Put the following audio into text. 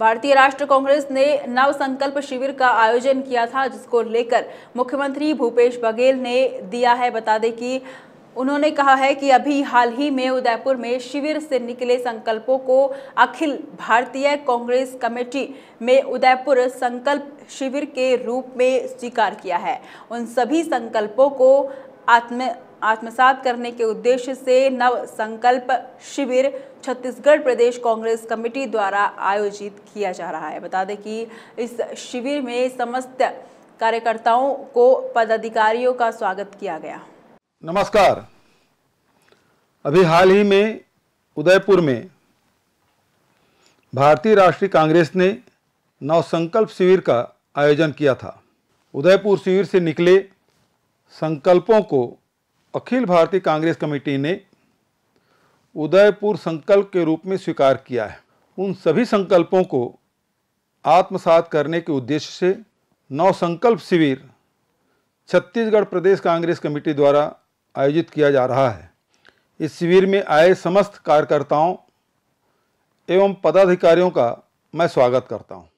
भारतीय राष्ट्र कांग्रेस ने नव संकल्प शिविर का आयोजन किया था जिसको लेकर मुख्यमंत्री भूपेश बघेल ने दिया है बता दें कि उन्होंने कहा है कि अभी हाल ही में उदयपुर में शिविर से निकले संकल्पों को अखिल भारतीय कांग्रेस कमेटी में उदयपुर संकल्प शिविर के रूप में स्वीकार किया है उन सभी संकल्पों को आत्म आत्मसात करने के उद्देश्य से नव संकल्प शिविर छत्तीसगढ़ प्रदेश कांग्रेस कमेटी द्वारा आयोजित किया जा रहा है बता दें कि इस शिविर में समस्त कार्यकर्ताओं को पदाधिकारियों का स्वागत किया गया नमस्कार अभी हाल ही में उदयपुर में भारतीय राष्ट्रीय कांग्रेस ने नवसंकल्प शिविर का आयोजन किया था उदयपुर शिविर से निकले संकल्पों को अखिल भारतीय कांग्रेस कमेटी ने उदयपुर संकल्प के रूप में स्वीकार किया है उन सभी संकल्पों को आत्मसात करने के उद्देश्य से नौ संकल्प शिविर छत्तीसगढ़ प्रदेश कांग्रेस कमेटी द्वारा आयोजित किया जा रहा है इस शिविर में आए समस्त कार्यकर्ताओं एवं पदाधिकारियों का मैं स्वागत करता हूं।